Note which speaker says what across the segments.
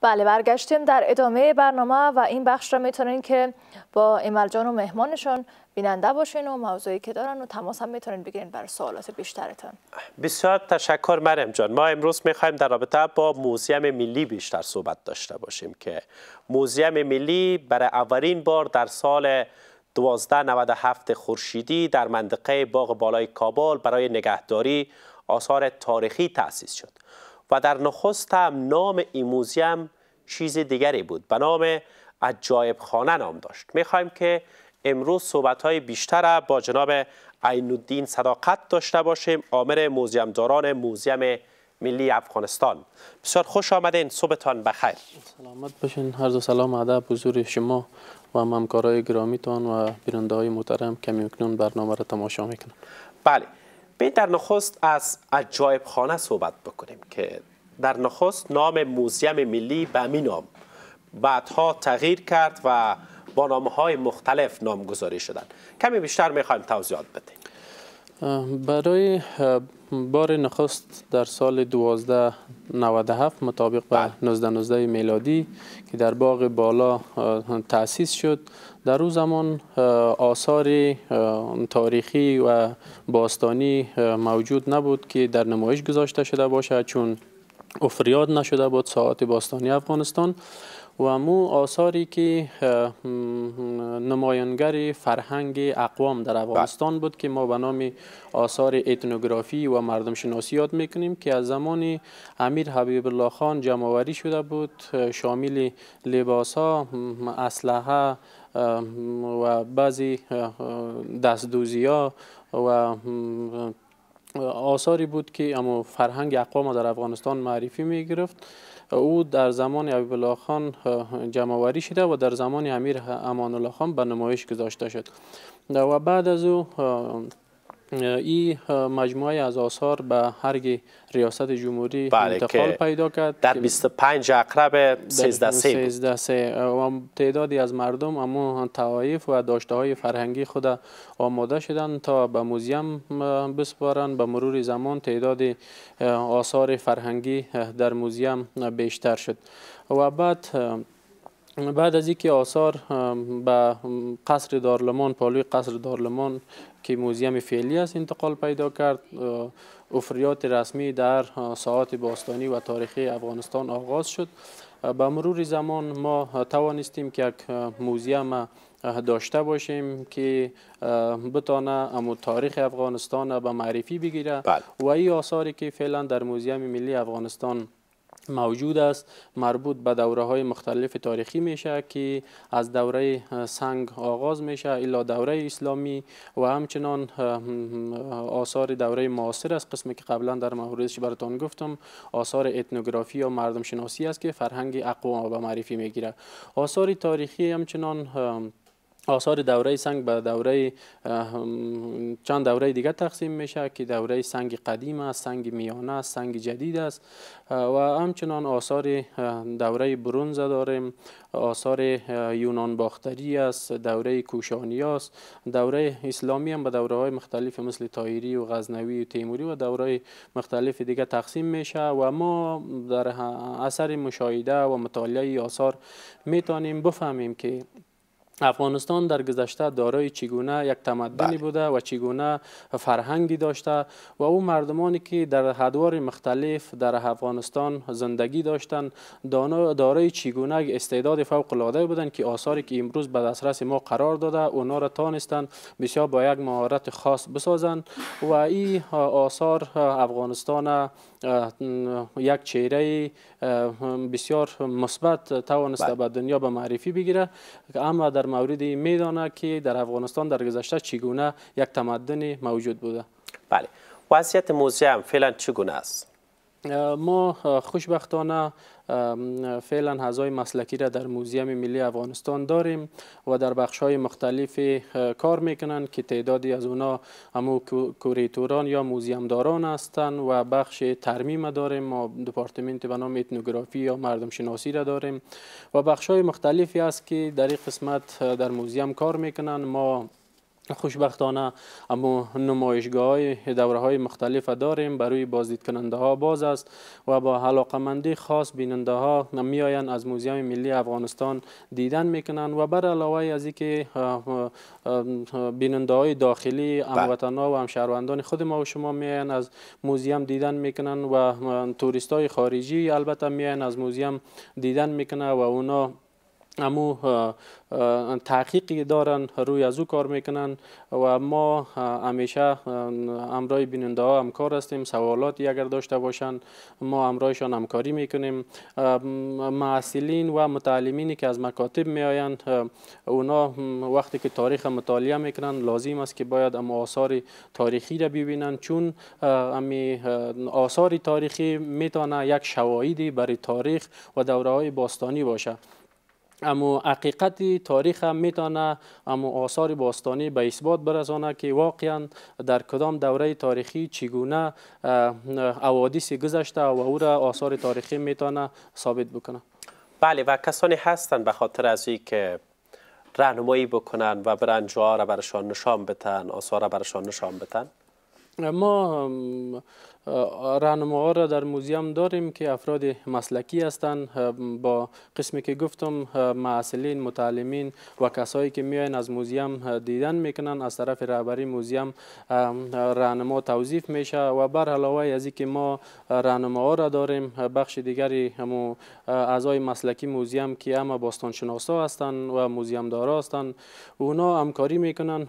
Speaker 1: بله برگشتیم در ادامه برنامه و این بخش را میتونین که با ایمل جان و مهمانشان بیننده باشین و موضوعی که دارن و تماس هم میتونین بگیرین برای سوالات بیشترتان
Speaker 2: بسیار تشکر مریم جان ما امروز میخوایم در رابطه با موزیم ملی بیشتر صحبت داشته باشیم که موزیم ملی برای اولین بار در سال 1297 خورشیدی در منطقه باغ بالای کابل برای نگهداری آثار تاریخی تأسیس شد و در نخست هم نام موزیم چیز دیگری بود به نام اجایب خانه نام داشت میخوایم که امروز صحبت های بیشتر با جناب عینالدین صداقت داشته باشیم آمر موزیمداران موزیم ملی افغانستان بسیار خوش آمدین صبحتان بخیر
Speaker 1: سلامت باشین هر دو سلام ادب حضور شما و همکارای گرامیتان و بیننده های محترم که میکنون برنامه را تماشا میکنن بله به در
Speaker 2: نخست از عجایب خانه صحبت بکنیم که در نخست نام موزیم ملی به می نام بعدها تغییر کرد و با نام های مختلف نامگذاری شدند کمی بیشتر میخوایم توضیحات بدیم
Speaker 1: برای بار نخست در سال 1297 مطابق با 1919 بله. میلادی که در باغ بالا تأسیس شد در او زمان آثار تاریخی و باستانی موجود نبود که در نمایش گذاشته شده باشد چون افریاد نشده بود ساعت باستانی افغانستان و مو آثاری که نماینگر فرهنگ اقوام در بله. افغانستان بود که ما به نام آثار اتنوگرافی و مردم شناسی یاد میکنیم که از زمان امیر حبیب الله خان جمعوری شده بود شامل لباس ها اسلحه و بعضی دستدوزی ها و آثاری بود که اما فرهنگ اقوام در افغانستان معرفی می گرفت او در زمان عبیب خان جمعوری شده و در زمان امیر امان الله خان به نمایش گذاشته شد و بعد از او این مجموعه از آثار به هرگ ریاست جمهوری بله انتقال پیدا کرد در 25 اقرب 13 و تعدادی از مردم اما توایف و داشته های فرهنگی خود آماده شدند تا به موزیم بسپارند به مرور زمان تعداد آثار فرهنگی در موزیم بیشتر شد و بعد بعد از اینکه آثار به قصر دارلمان پالوی قصر دارلمان که موزیم فعلی است انتقال پیدا کرد افریات رسمی در ساعات باستانی و تاریخی افغانستان آغاز شد به مرور زمان ما توانستیم که یک موزیم داشته باشیم که بتانه امو تاریخ افغانستان به معرفی بگیره بله. و این آثاری که فعلا در موزیم ملی افغانستان موجود است مربوط به دوره های مختلف تاریخی میشه که از دوره سنگ آغاز میشه الا دوره اسلامی و همچنان آثار دوره معاصر است قسمی که قبلا در موردش براتون گفتم آثار اتنوگرافی یا مردم شناسی است که فرهنگ اقوام و معرفی میگیره آثار تاریخی همچنان آثار دوره سنگ به دوره چند دوره دیگه تقسیم میشه که دوره سنگ قدیم است سنگ میانه است سنگ جدید است و همچنان آثار دوره برونز داریم آثار یونان باختری است دوره کوشانی است دوره اسلامی هم به دوره های مختلف مثل تایری و غزنوی و تیموری و دوره مختلف دیگه تقسیم میشه و ما در اثر مشاهده و مطالعه آثار میتونیم بفهمیم که افغانستان در گذشته دارای چگونه یک تمدنی بله. بوده و چگونه فرهنگی داشته و او مردمانی که در حدوار مختلف در افغانستان زندگی داشتند دارای چگونه استعداد فوق العاده بودند که آثاری که امروز به دسترس ما قرار داده اونا را تانستند بسیار با یک مهارت خاص بسازند و این آثار افغانستان یک چهره بسیار مثبت توانسته بله. به دنیا به معرفی بگیره اما در در مورد میدانه که در افغانستان در گذشته چگونه یک تمدن موجود بوده بله وضعیت
Speaker 2: موزه هم فعلا چگونه است
Speaker 1: ما خوشبختانه فعلا هزای مسلکی را در موزیم ملی افغانستان داریم و در بخش های مختلف کار میکنند که تعدادی از اونا همو کوریتوران یا موزیمداران هستند و بخش ترمیم داریم ما دپارتمنت به نام اتنوگرافی یا مردم شناسی را داریم و بخش های مختلفی است که در این قسمت در موزیم کار میکنند ما خوشبختانه اما نمایشگاه های دوره های مختلف داریم برای بازدید کننده ها باز است و با علاقمندی خاص بیننده ها می از موزیم ملی افغانستان دیدن میکنند و بر علاوه از اینکه بیننده های داخلی بله. هموطن ها و شهروندان خود ما و شما می از موزیم دیدن میکنند و توریست های خارجی البته می از موزیم دیدن میکنن و اونا امو تحقیقی دارن روی از او کار میکنن و ما همیشه امرای بیننده ها همکار هستیم سوالات اگر داشته باشند ما امرایشان همکاری میکنیم معسلین و متعلمینی که از مکاتب میآیند اونا وقتی که تاریخ مطالعه میکنن لازم است که باید اما آثار تاریخی را ببینن چون امی آثار تاریخی میتونه یک شواهدی برای تاریخ و دوره های باستانی باشه اما حقیقت تاریخ هم میتونه اما آثار باستانی به اثبات برسانه که واقعا در کدام دوره تاریخی چگونه اوادیس گذشته و او را آثار تاریخی میتونه ثابت بکنه
Speaker 2: بله و کسانی هستن به خاطر از که رهنمایی بکنن و برن را برشان نشان بتن آثار را برشان نشان بتن
Speaker 1: ما راهنماها را در موزیم داریم که افراد مسلکی هستند با قسمی که گفتم معسلین متعلمین و کسایی که میاین از موزیم دیدن میکنن از طرف رهبری موزیم راهنما توظیف میشه و بر علاوه از اینکه ما راهنماها را داریم بخش دیگری هم اعضای مسلکی موزیم که هم باستانشناسا هستند و موزیم دارا هستند اونا همکاری میکنن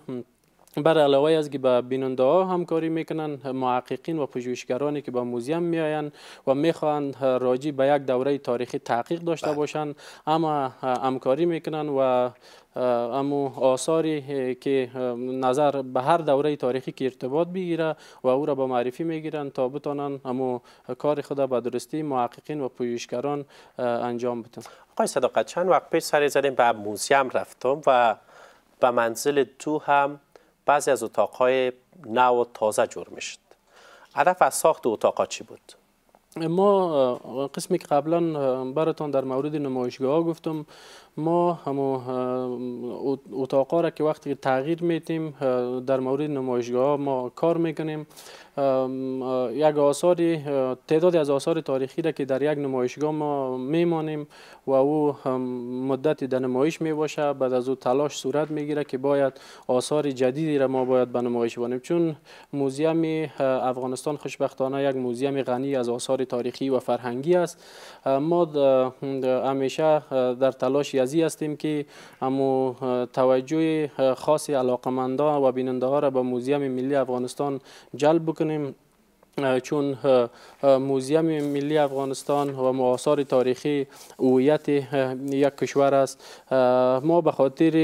Speaker 1: بر علاوه از که به بیننده ها همکاری میکنن محققین و پژوهشگرانی که به موزیم میآیند و میخواهند راجی به یک دوره تاریخی تحقیق داشته بله. باشند اما همکاری میکنن و امو آثاری که نظر به هر دوره تاریخی که ارتباط بگیره و او را به معرفی میگیرند تا بتانن امو کار خود به درستی محققین و پژوهشگران انجام بتن آقای صداقت چند وقت پیش سری زدیم به موزیم رفتم و به
Speaker 2: منزل تو هم بعضی از اتاقهای نو و تازه جور میشد هدف از ساخت اتاقا چی بود
Speaker 1: ما قسمی که قبلا براتان در مورد نمایشگاه گفتم ما همو اتاقا را که وقتی تغییر میتیم در مورد نمایشگاه ما کار میکنیم یک آثاری تعدادی از آثار تاریخی را که در یک نمایشگاه ما میمانیم و او مدت در نمایش می باشه بعد از او تلاش صورت میگیره که باید آثار جدیدی را ما باید به نمایش بانیم چون موزیم افغانستان خوشبختانه یک موزیم غنی از آثار تاریخی و فرهنگی است ما همیشه در تلاش یزی هستیم که امو توجه خاص علاقمندان و بیننده ها را به موزیم ملی افغانستان جلب بکنیم چون موزیم ملی افغانستان و معاصر تاریخی اویت یک کشور است ما به خاطر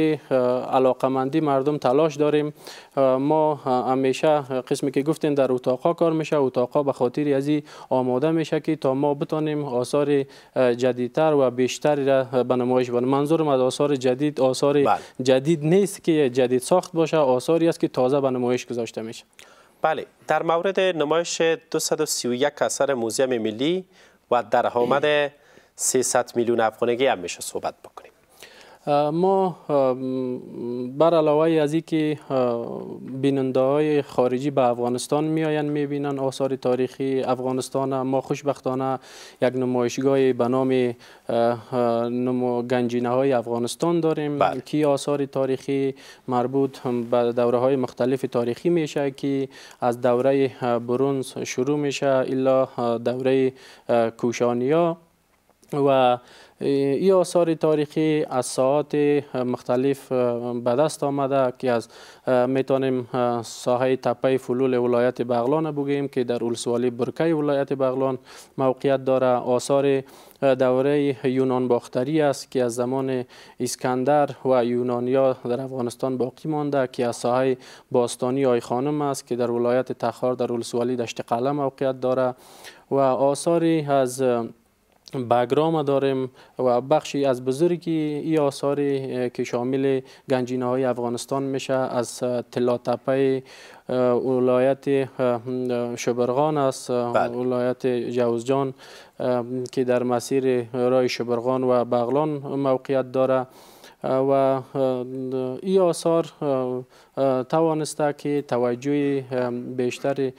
Speaker 1: علاقمندی مردم تلاش داریم ما همیشه قسمی که گفتیم در اتاقا کار میشه اتاقا به خاطر از آماده میشه که تا ما بتانیم آثار جدیدتر و بیشتری را به نمایش بانیم منظورم از آثار جدید آثار بله. جدید نیست که جدید ساخت باشه آثاری است که تازه به نمایش گذاشته میشه
Speaker 2: بله در مورد نمایش 231 اثر موزیم ملی و در درآمد 300 میلیون افغانگی هم میشه صحبت بکنیم
Speaker 1: ما بر علاوه از اینکه بیننده های خارجی به افغانستان می آیند می بینند آثار تاریخی افغانستان ما خوشبختانه یک نمایشگاه به نام گنجینه های افغانستان داریم بله. که آثار تاریخی مربوط به دوره های مختلف تاریخی میشه که از دوره برونز شروع میشه الا دوره کوشانیا و ای آثار تاریخی از ساعات مختلف به دست آمده که از میتونیم ساحه تپه فلول ولایت بغلان بگیم که در اولسوالی برکه ولایت بغلان موقعیت داره آثار دوره یونان باختری است که از زمان اسکندر و یونانیا در افغانستان باقی مانده که از ساحه باستانی آی خانم است که در ولایت تخار در اولسوالی دشت قلم موقعیت داره و آثاری از بگرام داریم و بخشی از بزرگی ای آثاری که شامل گنجینه های افغانستان میشه از تلا اولایت ولایت شبرغان است اولایت بله. جوزجان که در مسیر رای شبرغان و بغلان موقعیت داره و این آثار توانسته که توجه بیشتر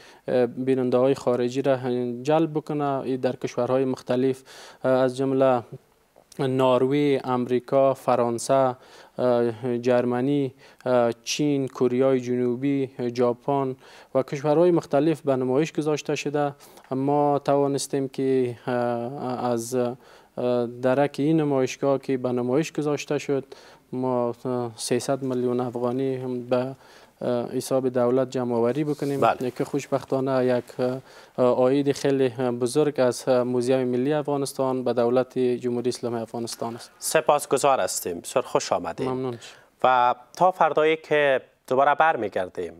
Speaker 1: بیننده های خارجی را جلب بکنه در کشورهای مختلف از جمله ناروی، امریکا، فرانسه، جرمنی، چین، کره جنوبی، ژاپن و کشورهای مختلف به نمایش گذاشته شده ما توانستیم که از درک این نمایشگاه که به نمایش گذاشته شد ما 300 میلیون افغانی هم به حساب دولت جمع آوری بکنیم بله. که خوشبختانه یک آید خیلی بزرگ از موزیم ملی افغانستان به دولت جمهوری اسلامی افغانستان است
Speaker 2: سپاسگزار هستیم سر خوش آمدید ممنون و تا فردایی که دوباره برمیگردیم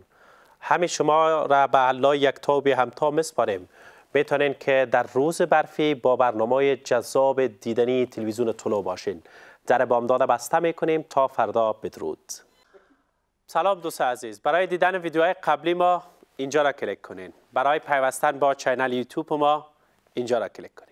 Speaker 2: همه شما را به الله یک توبی تا مسپاریم بتانین که در روز برفی با برنامه جذاب دیدنی تلویزیون طلو باشین در بامداد بسته میکنیم تا فردا بدرود سلام دوست عزیز برای دیدن ویدیوهای قبلی ما اینجا را کلیک کنین برای پیوستن با چینل یوتیوب ما اینجا را کلیک کنین